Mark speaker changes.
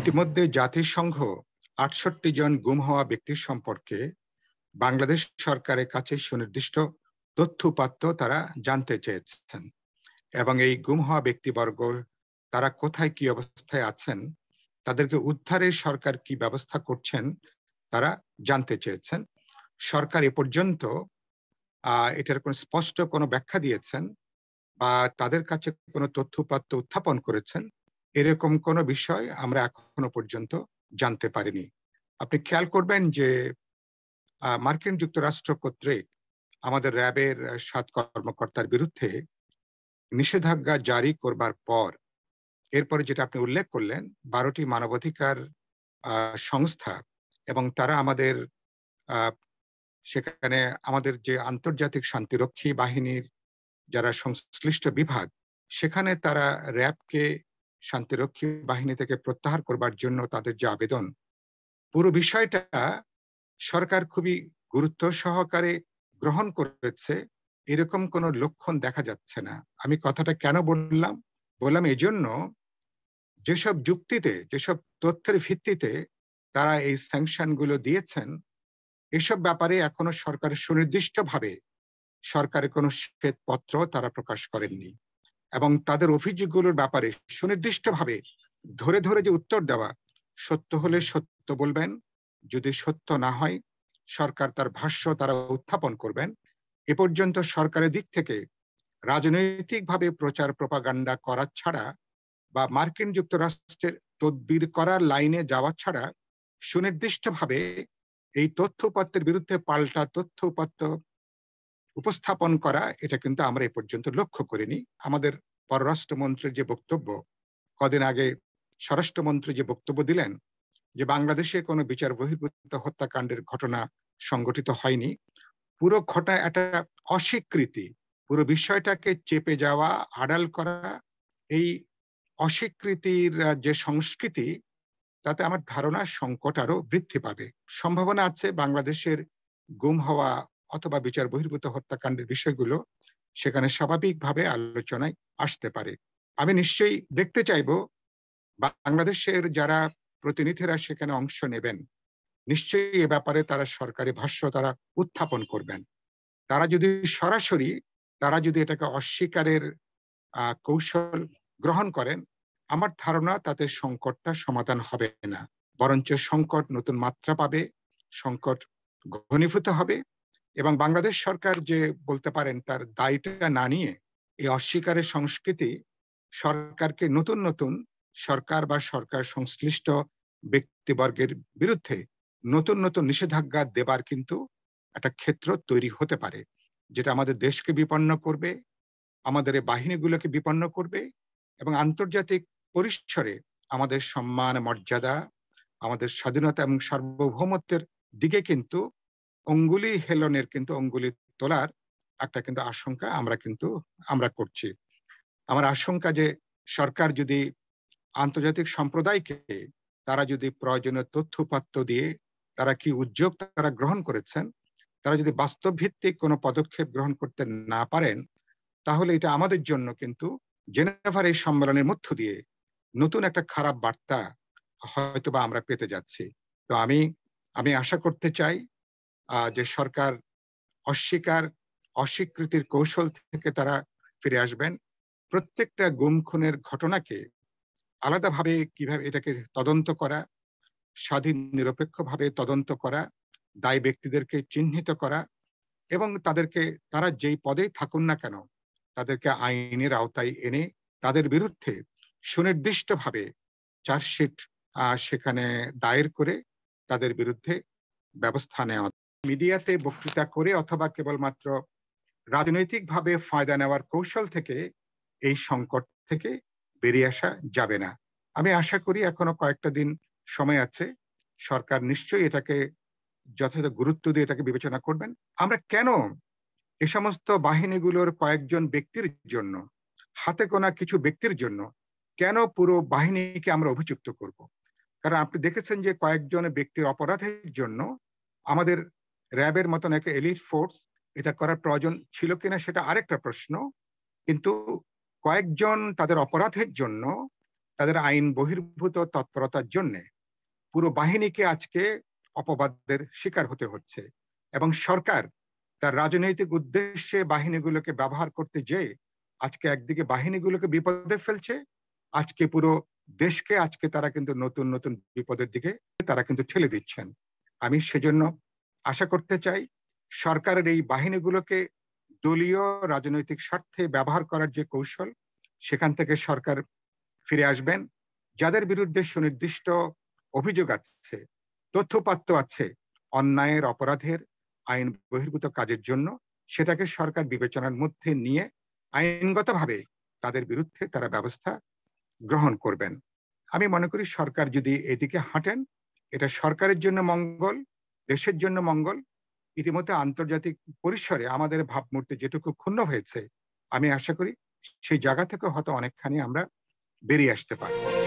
Speaker 1: ইতিমধ্যে জাতিসংঘ আটষট্টি জন গুম হওয়া ব্যক্তির সম্পর্কে বাংলাদেশ সরকারের কাছে সুনির্দিষ্ট তথ্য তারা জানতে চেয়েছেন এবং এই গুম হওয়া ব্যক্তিবর্গ তারা কোথায় কি অবস্থায় আছেন তাদেরকে উদ্ধারে সরকার কি ব্যবস্থা করছেন তারা জানতে চেয়েছেন সরকার এ পর্যন্ত এটার কোনো স্পষ্ট কোনো ব্যাখ্যা দিয়েছেন বা তাদের কাছে কোনো তথ্যপাত্র উত্থাপন করেছেন এরকম কোনো বিষয় আমরা এখনো পর্যন্ত জানতে পারিনি আপনি খেয়াল করবেন যে মার্কিন যুক্তরাষ্ট্র কর্তৃক আমাদের র্যাবের সাত কর্মকর্তার বিরুদ্ধে নিষেধাজ্ঞা জারি করবার পর এরপরে যেটা আপনি উল্লেখ করলেন বারোটি মানবাধিকার সংস্থা এবং তারা আমাদের সেখানে আমাদের যে আন্তর্জাতিক শান্তিরক্ষী বাহিনীর যারা সংশ্লিষ্ট বিভাগ সেখানে তারা র্যাবকে শান্তিরক্ষী বাহিনী থেকে প্রত্যাহার করবার জন্য তাদের যে আবেদন পুরো বিষয়টা সরকার খুবই গুরুত্ব সহকারে গ্রহণ করেছে এরকম কোনো লক্ষণ দেখা যাচ্ছে না আমি কথাটা কেন বললাম বললাম এজন্য যেসব যুক্তিতে যেসব তথ্যের ভিত্তিতে তারা এই স্যাংশনগুলো দিয়েছেন এসব ব্যাপারে এখনো সরকার সুনির্দিষ্টভাবে সরকারের কোনো শ্বেতপত্র তারা প্রকাশ করেননি এবং তাদের অভিযোগগুলোর ব্যাপারে সুনির্দিষ্টভাবে ধরে ধরে যে উত্তর দেওয়া সত্য হলে সত্য বলবেন যদি সত্য না হয় সরকার তার ভাষ্য তারা উত্থাপন করবেন এ পর্যন্ত সরকারের দিক থেকে রাজনৈতিকভাবে প্রচার প্রপাগান্ডা করা ছাড়া বা মার্কিন যুক্তরাষ্ট্রের তদবির করার লাইনে যাওয়া ছাড়া সুনির্দিষ্টভাবে এই তথ্য উপাত্তের বিরুদ্ধে পাল্টা তথ্য উপাত্ত উপস্থাপন করা এটা কিন্তু আমরা এ পর্যন্ত লক্ষ্য করিনি আমাদের পররাষ্ট্রমন্ত্রীর যে বক্তব্য কদিন আগে স্বরাষ্ট্রমন্ত্রী যে বক্তব্য দিলেন যে বাংলাদেশে কোনো বিচার বহির্ভূত হত্যাকাণ্ডের ঘটনা সংগঠিত হয়নি পুরো ঘটনা একটা অস্বীকৃতি পুরো বিষয়টাকে চেপে যাওয়া আড়াল করা এই অস্বীকৃতির যে সংস্কৃতি তাতে আমার ধারণা সংকট আরো বৃদ্ধি পাবে সম্ভাবনা আছে বাংলাদেশের গুম হওয়া অথবা বিচার বহির্ভূত হত্যাকাণ্ডের বিষয়গুলো সেখানে স্বাভাবিকভাবে আলোচনায় আসতে পারে আমি নিশ্চয়ই দেখতে চাইব বাংলাদেশের যারা প্রতিনিধিরা সেখানে অংশ নেবেন নিশ্চয়ই এ ব্যাপারে তারা সরকারি ভাষ্য তারা উত্থাপন করবেন তারা যদি সরাসরি তারা যদি এটাকে অস্বীকারের কৌশল গ্রহণ করেন আমার ধারণা তাতে সংকটটা সমাধান হবে না বরঞ্চ সংকট নতুন মাত্রা পাবে সংকট ঘনীভূত হবে এবং বাংলাদেশ সরকার যে বলতে পারেন তার দায়টা না নিয়ে এই অস্বীকারের সংস্কৃতি সরকারকে নতুন নতুন সরকার বা সরকার সংশ্লিষ্ট ব্যক্তিবর্গের বিরুদ্ধে নতুন নতুন নিষেধাজ্ঞা দেবার কিন্তু একটা ক্ষেত্র তৈরি হতে পারে যেটা আমাদের দেশকে বিপন্ন করবে আমাদের এই বাহিনীগুলোকে বিপন্ন করবে এবং আন্তর্জাতিক পরিসরে আমাদের সম্মান মর্যাদা আমাদের স্বাধীনতা এবং সার্বভৌমত্বের দিকে কিন্তু অঙ্গুলি হেলনের কিন্তু অঙ্গুলি তোলার একটা কিন্তু আশঙ্কা আমরা কিন্তু আমরা করছি আমার আশঙ্কা যে সরকার যদি আন্তর্জাতিক সম্প্রদায়কে তারা যদি প্রয়োজনীয় তথ্যপাত্র দিয়ে তারা কি উদ্যোগ তারা গ্রহণ করেছেন তারা যদি বাস্তব ভিত্তিক কোনো পদক্ষেপ গ্রহণ করতে না পারেন তাহলে এটা আমাদের জন্য কিন্তু জেনেভার এই সম্মেলনের মধ্য দিয়ে নতুন একটা খারাপ বার্তা হয়তোবা আমরা পেতে যাচ্ছি তো আমি আমি আশা করতে চাই যে সরকার অস্বীকার অস্বীকৃতির কৌশল থেকে তারা ফিরে আসবেন প্রত্যেকটা গুম খুনের ঘটনাকে আলাদাভাবে কিভাবে এটাকে তদন্ত করা স্বাধীন নিরপেক্ষভাবে তদন্ত করা দায়ী ব্যক্তিদেরকে চিহ্নিত করা এবং তাদেরকে তারা যেই পদে থাকুন না কেন তাদেরকে আইনের আওতায় এনে তাদের বিরুদ্ধে সুনির্দিষ্টভাবে চার্জশিট সেখানে দায়ের করে তাদের বিরুদ্ধে ব্যবস্থা নেওয়া মিডিয়াতে বক্তৃতা করে অথবা কেবলমাত্র রাজনৈতিকভাবে ফায়দা নেওয়ার কৌশল থেকে এই সংকট থেকে বেরিয়ে আসা যাবে না আমি আশা করি এখনো কয়েকটা দিন সময় আছে সরকার নিশ্চয়ই এটাকে যথাযথ গুরুত্ব দিয়ে এটাকে বিবেচনা করবেন আমরা কেন এ সমস্ত বাহিনীগুলোর কয়েকজন ব্যক্তির জন্য হাতে কোনা কিছু ব্যক্তির জন্য কেন পুরো বাহিনীকে আমরা অভিযুক্ত করব কারণ আপনি দেখেছেন যে কয়েকজন ব্যক্তির অপরাধের জন্য আমাদের র্যাবের মতন একটা এলিট ফোর্স এটা করার প্রয়োজন ছিল কিনা সেটা আরেকটা প্রশ্ন কিন্তু কয়েকজন তাদের অপরাধের জন্য তাদের আইন বহির্ভূত তৎপরতার জন্যে পুরো বাহিনীকে আজকে অপবাদের শিকার হতে হচ্ছে এবং সরকার তার রাজনৈতিক উদ্দেশ্যে বাহিনীগুলোকে ব্যবহার করতে যেয়ে আজকে একদিকে বাহিনীগুলোকে বিপদে ফেলছে আজকে পুরো দেশকে আজকে তারা কিন্তু নতুন নতুন বিপদের দিকে তারা কিন্তু ঠেলে দিচ্ছেন আমি সেজন্য আশা করতে চাই সরকারের এই বাহিনীগুলোকে দলীয় রাজনৈতিক স্বার্থে ব্যবহার করার যে কৌশল সেখান থেকে সরকার ফিরে আসবেন যাদের বিরুদ্ধে সুনির্দিষ্ট অভিযোগ আছে তথ্যপাত্র আছে অন্যায়ের অপরাধের আইন বহির্ভূত কাজের জন্য সেটাকে সরকার বিবেচনার মধ্যে নিয়ে আইনগতভাবে তাদের বিরুদ্ধে তারা ব্যবস্থা গ্রহণ করবেন আমি মনে করি সরকার যদি এদিকে হাঁটেন এটা সরকারের জন্য মঙ্গল দেশের জন্য মঙ্গল ইতিমধ্যে আন্তর্জাতিক পরিসরে আমাদের ভাবমূর্তি যেটুকু ক্ষুণ্ণ হয়েছে আমি আশা করি সেই জায়গা থেকে হয়তো অনেকখানি আমরা বেরিয়ে আসতে পারবো